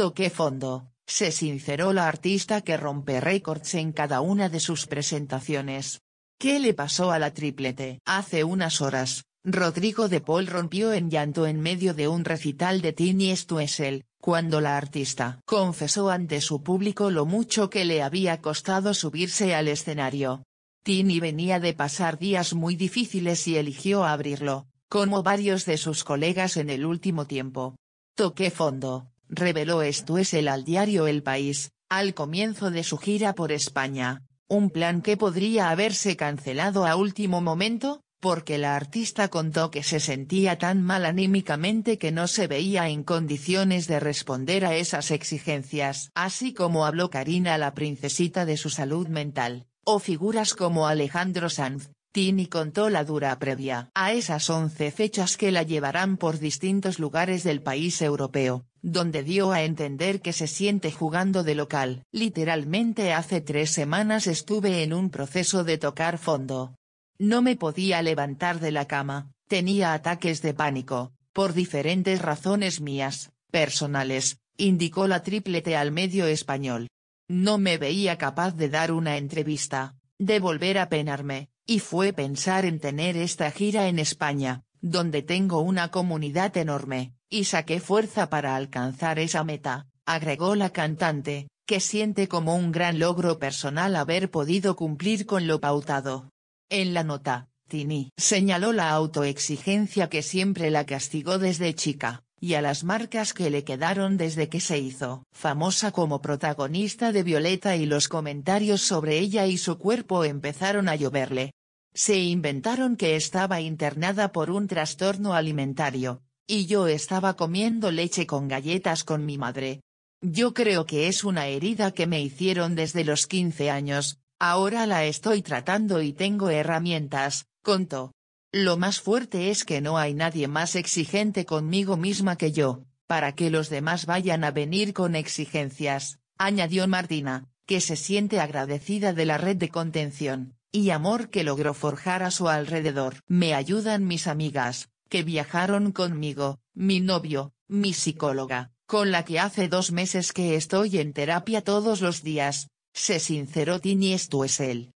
Toque fondo, se sinceró la artista que rompe récords en cada una de sus presentaciones. ¿Qué le pasó a la triplete? Hace unas horas, Rodrigo de Paul rompió en llanto en medio de un recital de Tini él, cuando la artista confesó ante su público lo mucho que le había costado subirse al escenario. Tini venía de pasar días muy difíciles y eligió abrirlo, como varios de sus colegas en el último tiempo. Toque fondo, reveló esto es el al diario El País, al comienzo de su gira por España, un plan que podría haberse cancelado a último momento, porque la artista contó que se sentía tan mal anímicamente que no se veía en condiciones de responder a esas exigencias. Así como habló Karina la princesita de su salud mental, o figuras como Alejandro Sanz, Tini contó la dura previa a esas 11 fechas que la llevarán por distintos lugares del país europeo, donde dio a entender que se siente jugando de local. Literalmente hace tres semanas estuve en un proceso de tocar fondo. No me podía levantar de la cama, tenía ataques de pánico, por diferentes razones mías, personales, indicó la triplete al medio español. No me veía capaz de dar una entrevista, de volver a penarme, y fue pensar en tener esta gira en España, donde tengo una comunidad enorme, y saqué fuerza para alcanzar esa meta, agregó la cantante, que siente como un gran logro personal haber podido cumplir con lo pautado. En la nota, Tini señaló la autoexigencia que siempre la castigó desde chica, y a las marcas que le quedaron desde que se hizo famosa como protagonista de Violeta y los comentarios sobre ella y su cuerpo empezaron a lloverle, se inventaron que estaba internada por un trastorno alimentario, y yo estaba comiendo leche con galletas con mi madre. Yo creo que es una herida que me hicieron desde los 15 años, ahora la estoy tratando y tengo herramientas, contó. Lo más fuerte es que no hay nadie más exigente conmigo misma que yo, para que los demás vayan a venir con exigencias, añadió Martina, que se siente agradecida de la red de contención y amor que logró forjar a su alrededor. Me ayudan mis amigas, que viajaron conmigo, mi novio, mi psicóloga, con la que hace dos meses que estoy en terapia todos los días, se sinceró Tini esto es él,